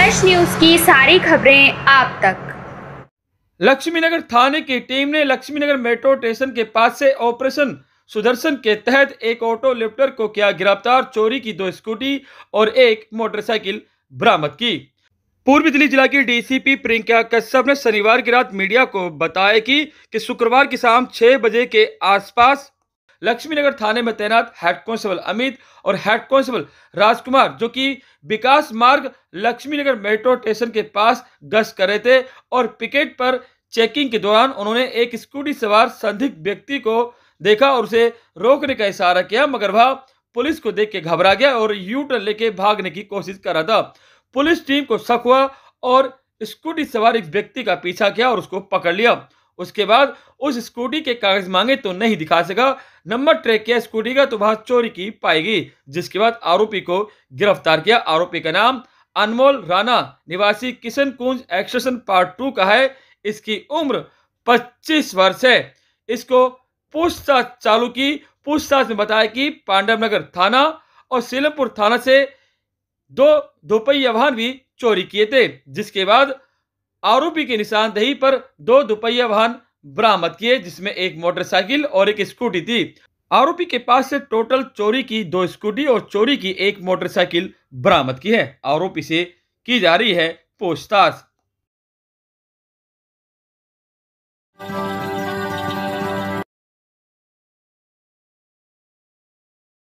हर्ष news की सारी खबरें आप तक लक्ष्मीनगर थाने की टीम ने लक्ष्मीनगर मेट्रो स्टेशन के पास से ऑपरेशन सुदर्शन के तहत एक ऑटो लिफ्टर को किया गिरफ्तार चोरी की दो स्कूटी और एक मोटरसाइकिल बरामद की पूर्वी दिल्ली जिला की डीसीपी प्रियंका कश्यप ने शनिवार की रात मीडिया को बताया कि, कि शुक्रवार की शाम छह बजे के आसपास लक्ष्मीनगर थाने में तैनात हेड कांस्टेबल अमित और हेड कांस्टेबल राजकुमार जो कि विकास मार्ग लक्ष्मीनगर मेट्रो स्टेशन के पास गश्त कर रहे थे और पिकेट पर चेकिंग के दौरान उन्होंने एक स्कूटी सवार संदिग्ध व्यक्ति को देखा और उसे रोकने का इशारा किया मगर वह पुलिस को देख के घबरा गया और यू टर्न लेके भागने की कोशिश कर रहा था पुलिस टीम को शक हुआ और स्कूटी सवार एक व्यक्ति का पीछा किया और उसको पकड़ लिया उसके बाद उस स्कूटी के कागज मांगे तो नहीं दिखा सका नंबर ट्रैक किया स्कूटी का तो वह चोरी की पाएगी जिसके बाद आरोपी को गिरफ्तार किया आरोपी का नाम अनमोल राणा निवासी Kishan Kunj extension part two का है इसकी उम्र 25 वर्ष है इसको पूछताछ चालू की पूछताछ में बताया कि पांडव नगर थाना और सीलमपुर थाना से दो दोपहिया वाहन भी चोरी किए थे जिसके बाद आरोपी की निशानदेही पर दो दुपहिया वाहन बरामद किए जिसमें एक मोटरसाइकिल और एक स्कूटी थी आरोपी के पास से टोटल चोरी की दो स्कूटी और चोरी की एक मोटरसाइकिल बरामद की है आरोपी से की जा रही है पूछताछ